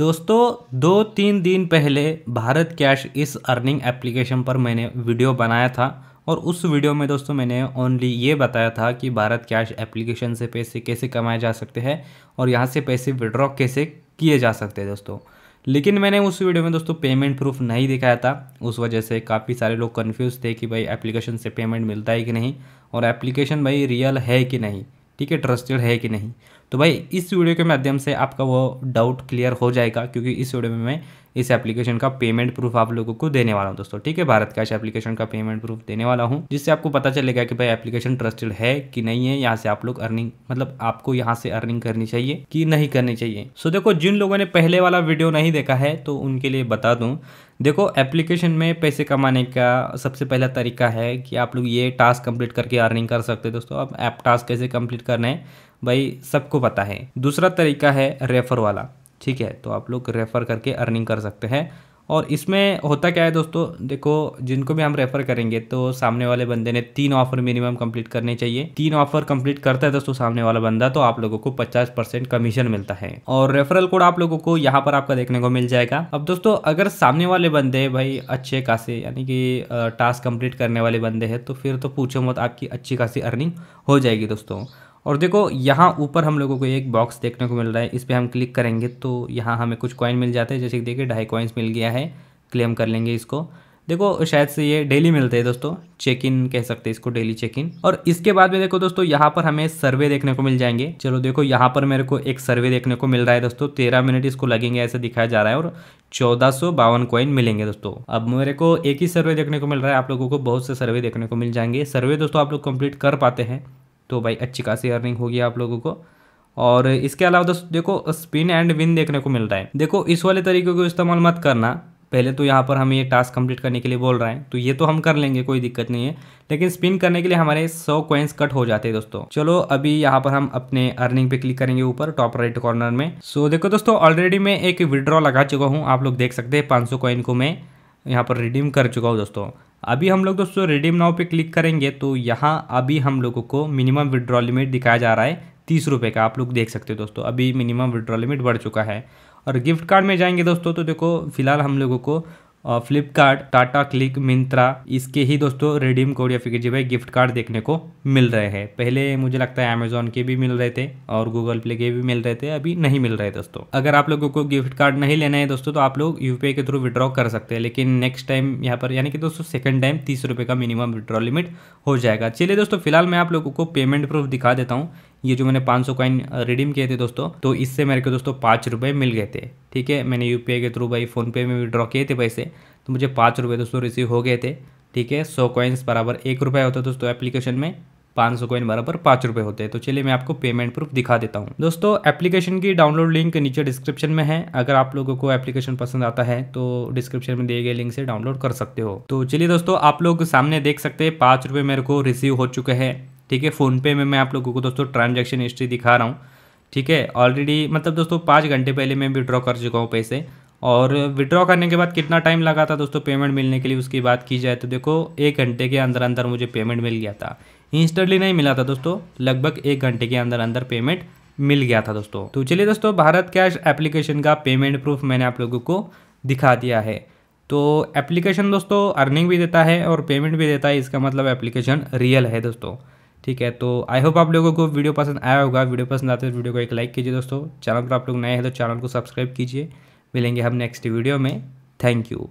दोस्तों दो तीन दिन पहले भारत कैश इस अर्निंग एप्लीकेशन पर मैंने वीडियो बनाया था और उस वीडियो में दोस्तों मैंने ओनली ये बताया था कि भारत कैश एप्लीकेशन से पैसे कैसे कमाए जा सकते हैं और यहाँ से पैसे विड्रॉ कैसे किए जा सकते हैं दोस्तों लेकिन मैंने उस वीडियो में दोस्तों पेमेंट प्रूफ नहीं दिखाया था उस वजह से काफ़ी सारे लोग कन्फ्यूज़ थे कि भाई एप्लीकेशन से पेमेंट मिलता है कि नहीं और एप्लीकेशन भाई रियल है कि नहीं ठीक है ट्रस्टेड है कि नहीं तो भाई इस वीडियो के माध्यम से आपका वो डाउट क्लियर हो जाएगा क्योंकि इस वीडियो में मैं इस एप्लीकेशन का पेमेंट प्रूफ आप लोगों को देने वाला हूँ दोस्तों ठीक है भारत कैश एप्लीकेशन का पेमेंट प्रूफ देने वाला हूँ जिससे आपको पता चलेगा कि भाई एप्लीकेशन ट्रस्टेड है कि नहीं है यहाँ से आप लोग अर्निंग मतलब आपको यहाँ से अर्निंग करनी चाहिए कि नहीं करनी चाहिए सो देखो जिन लोगों ने पहले वाला वीडियो नहीं देखा है तो उनके लिए बता दूँ देखो एप्लीकेशन में पैसे कमाने का सबसे पहला तरीका है कि आप लोग ये टास्क कंप्लीट करके अर्निंग कर सकते हैं दोस्तों अब ऐप टास्क कैसे कंप्लीट करना है भाई सबको पता है दूसरा तरीका है रेफर वाला ठीक है तो आप लोग रेफ़र करके अर्निंग कर सकते हैं और इसमें होता क्या है दोस्तों देखो जिनको भी हम रेफ़र करेंगे तो सामने वाले बंदे ने तीन ऑफ़र मिनिमम कंप्लीट करने चाहिए तीन ऑफ़र कंप्लीट करता है दोस्तों सामने वाला बंदा तो आप लोगों को 50 परसेंट कमीशन मिलता है और रेफरल कोड आप लोगों को यहाँ पर आपका देखने को मिल जाएगा अब दोस्तों अगर सामने वाले बंदे भाई अच्छे खासे यानी कि टास्क कम्प्लीट करने वाले बंदे हैं तो फिर तो पूछो मत आपकी अच्छी खासी अर्निंग हो जाएगी दोस्तों और देखो यहाँ ऊपर हम लोगों को एक बॉक्स देखने को मिल रहा है इस पर हम क्लिक करेंगे तो यहाँ हमें कुछ कॉइन मिल जाते हैं जैसे कि देखिए ढाई कॉइन्स मिल गया है क्लेम कर लेंगे इसको देखो शायद से ये डेली मिलते हैं दोस्तों चेक इन कह सकते हैं इसको डेली चेक इन और इसके बाद में देखो दोस्तों यहाँ पर हमें सर्वे देखने को मिल जाएंगे चलो देखो यहाँ पर मेरे को एक सर्वे देखने को मिल रहा है दोस्तों तेरह मिनट इसको लगेंगे ऐसे दिखाया जा रहा है और चौदह सौ बावन कॉइन मिलेंगे दोस्तों अब मेरे को एक ही सर्वे देखने को मिल रहा है आप लोगों को बहुत से सर्वे देखने को मिल जाएंगे सर्वे दोस्तों आप लोग कंप्लीट कर पाते हैं तो भाई अच्छी खासी अर्निंग होगी आप लोगों को और इसके अलावा दोस्तों देखो स्पिन एंड विन देखने को मिल रहा है देखो इस वाले तरीके को इस्तेमाल मत करना पहले तो यहाँ पर हमें ये टास्क कंप्लीट करने के लिए बोल रहा है तो ये तो हम कर लेंगे कोई दिक्कत नहीं है लेकिन स्पिन करने के लिए हमारे सौ कॉइन्स कट हो जाते हैं दोस्तों चलो अभी यहाँ पर हम अपने अर्निंग पे क्लिक करेंगे ऊपर टॉप राइट कॉर्नर में सो देखो दोस्तों ऑलरेडी मैं एक विड्रॉ लगा चुका हूँ आप लोग देख सकते हैं पाँच सौ को मैं यहाँ पर रिडीम कर चुका हूँ दोस्तों अभी हम लोग दोस्तों रिडीम नाव पे क्लिक करेंगे तो यहाँ अभी हम लोगों को मिनिमम विड्रॉ लिमिट दिखाया जा रहा है तीस रुपये का आप लोग देख सकते हो दोस्तों अभी मिनिमम विड्रॉ लिमिट बढ़ चुका है और गिफ्ट कार्ड में जाएंगे दोस्तों तो देखो फिलहाल हम लोगों को फ्लिपकार्ट टाटा क्लिक मिंत्रा इसके ही दोस्तों रिडीम कोड या फिर जी भाई गिफ्ट कार्ड देखने को मिल रहे हैं पहले मुझे लगता है अमेजोन के भी मिल रहे थे और गूगल प्ले के भी मिल रहे थे अभी नहीं मिल रहे दोस्तों अगर आप लोगों को गिफ्ट कार्ड नहीं लेना है दोस्तों तो आप लोग यूपीआई के थ्रू विड्रॉ कर सकते हैं लेकिन नेक्स्ट टाइम यहाँ पर यानी कि दोस्तों सेकंड टाइम तीस रुपये का मिनिमम विड्रॉ लिमिट हो जाएगा चलिए दोस्तों फिलहाल मैं आप लोगों को पेमेंट प्रूफ दिखा देता हूँ ये जो मैंने 500 कॉइन रिडीम किए थे दोस्तों तो इससे मेरे को दोस्तों पाँच रुपये मिल गए थे ठीक है मैंने यू के थ्रू भाई फ़ोनपे में विड्रॉ किए थे पैसे तो मुझे पाँच रुपये दोस्तों रिसीव हो गए थे ठीक है सौ कॉइन्स बराबर एक रुपये होता है दोस्तों एप्लीकेशन में पाँच सौ कॉइन बराबर पाँच रुपये होते हैं तो चलिए मैं आपको पेमेंट प्रूफ दिखा देता हूँ दोस्तों एप्लीकेशन की डाउनलोड लिंक नीचे डिस्क्रिप्शन में है अगर आप लोगों को एप्लीकेशन पसंद आता है तो डिस्क्रिप्शन में दिए गए लिंक से डाउनलोड कर सकते हो तो चलिए दोस्तों आप लोग सामने देख सकते हैं पाँच रुपये मेरे को रिसीव हो चुके हैं ठीक है फ़ोनपे में मैं आप लोगों को दोस्तों ट्रांजेक्शन हिस्ट्री दिखा रहा हूँ ठीक है ऑलरेडी मतलब दोस्तों पाँच घंटे पहले मैं विड्रॉ कर चुका हूँ पैसे और विड्रॉ करने के बाद कितना टाइम लगा था दोस्तों पेमेंट मिलने के लिए उसकी बात की जाए तो देखो एक घंटे के अंदर अंदर मुझे पेमेंट मिल गया था इंस्टेंटली नहीं मिला था दोस्तों लगभग एक घंटे के अंदर अंदर पेमेंट मिल गया था दोस्तों तो चलिए दोस्तों भारत कैश एप्लीकेशन का पेमेंट प्रूफ मैंने आप लोगों को दिखा दिया है तो एप्लीकेशन दोस्तों अर्निंग भी देता है और पेमेंट भी देता है इसका मतलब एप्लीकेशन रियल है दोस्तों ठीक है तो आई होप आप लोगों को वीडियो पसंद आया होगा वीडियो पसंद आते तो वीडियो को एक लाइक कीजिए दोस्तों चैनल पर आप लोग नए हैं तो चैनल को सब्सक्राइब कीजिए मिलेंगे हम नेक्स्ट वीडियो में थैंक यू